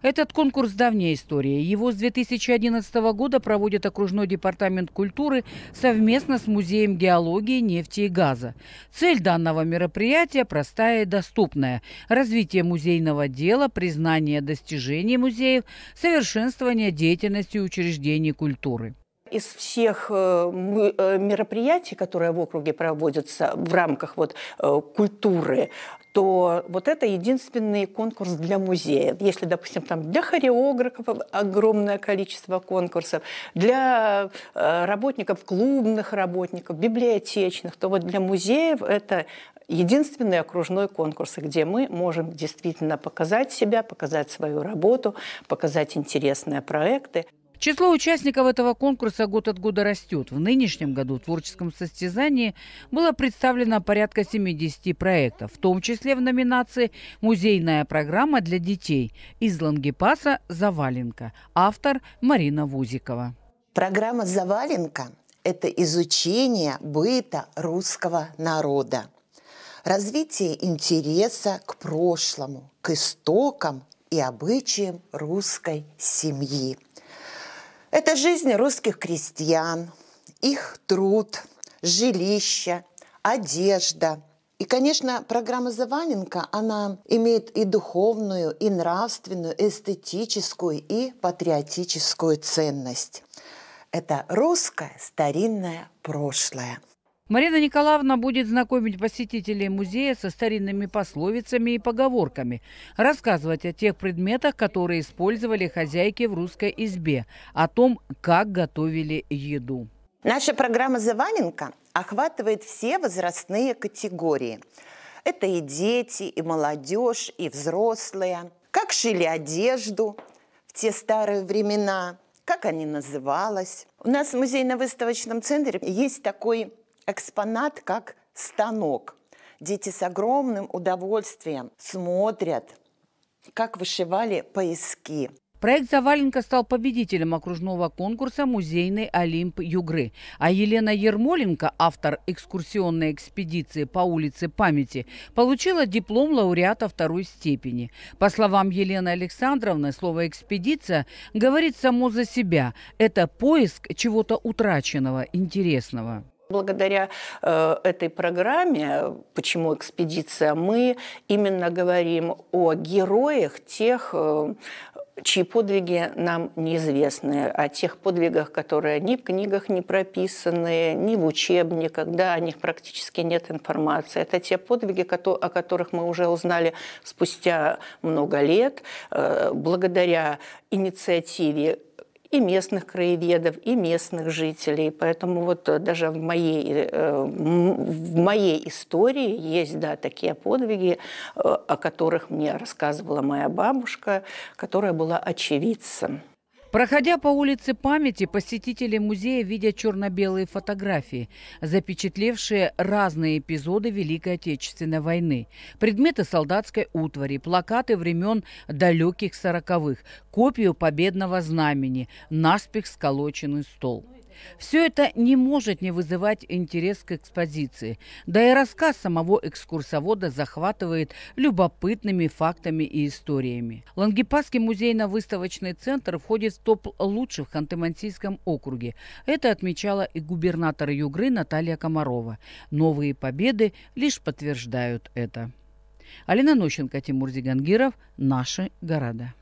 Этот конкурс – давняя история. Его с 2011 года проводит окружной департамент культуры совместно с Музеем геологии, нефти и газа. Цель данного мероприятия простая и доступная – развитие музейного дела, признание достижений музеев, совершенствование деятельности учреждений культуры. Из всех э, э, мероприятий, которые в округе проводятся в рамках вот э, культуры, то вот это единственный конкурс для музея. Если, допустим, там для хореографов огромное количество конкурсов, для работников, клубных работников, библиотечных, то вот для музеев это единственный окружной конкурс, где мы можем действительно показать себя, показать свою работу, показать интересные проекты. Число участников этого конкурса год от года растет. В нынешнем году в творческом состязании было представлено порядка 70 проектов, в том числе в номинации «Музейная программа для детей» из Лангепаса «Заваленко». Автор Марина Вузикова. Программа «Заваленко» – это изучение быта русского народа, развитие интереса к прошлому, к истокам и обычаям русской семьи. Это жизнь русских крестьян, их труд, жилище, одежда. И, конечно, программа Заваненко, она имеет и духовную, и нравственную, и эстетическую, и патриотическую ценность. Это русское старинное прошлое. Марина Николаевна будет знакомить посетителей музея со старинными пословицами и поговорками, рассказывать о тех предметах, которые использовали хозяйки в русской избе, о том, как готовили еду. Наша программа «Заваленка» охватывает все возрастные категории. Это и дети, и молодежь, и взрослые. Как шили одежду в те старые времена, как они называлась. У нас в музейно-выставочном центре есть такой экспонат как станок. Дети с огромным удовольствием смотрят, как вышивали пояски. Проект «Заваленко» стал победителем окружного конкурса «Музейный Олимп Югры». А Елена Ермоленко, автор экскурсионной экспедиции по улице памяти, получила диплом лауреата второй степени. По словам Елены Александровны, слово «экспедиция» говорит само за себя. Это поиск чего-то утраченного, интересного. Благодаря э, этой программе «Почему экспедиция?» мы именно говорим о героях тех, э, чьи подвиги нам неизвестны, о тех подвигах, которые ни в книгах не прописаны, ни в учебниках, да, о них практически нет информации. Это те подвиги, о которых мы уже узнали спустя много лет, э, благодаря инициативе и местных краеведов, и местных жителей. Поэтому вот э, даже в моей, э, в моей истории есть да, такие подвиги, э, о которых мне рассказывала моя бабушка, которая была очевидцем. Проходя по улице памяти, посетители музея видят черно-белые фотографии, запечатлевшие разные эпизоды Великой Отечественной войны. Предметы солдатской утвари, плакаты времен далеких сороковых, копию победного знамени, наспех сколоченный стол. Все это не может не вызывать интерес к экспозиции. Да и рассказ самого экскурсовода захватывает любопытными фактами и историями. Лангепасский музейно-выставочный центр входит в топ лучших в Ханты-Мансийском округе. Это отмечала и губернатор Югры Наталья Комарова. Новые победы лишь подтверждают это. Алина Нощенко, Тимур Зигангиров. Наши города.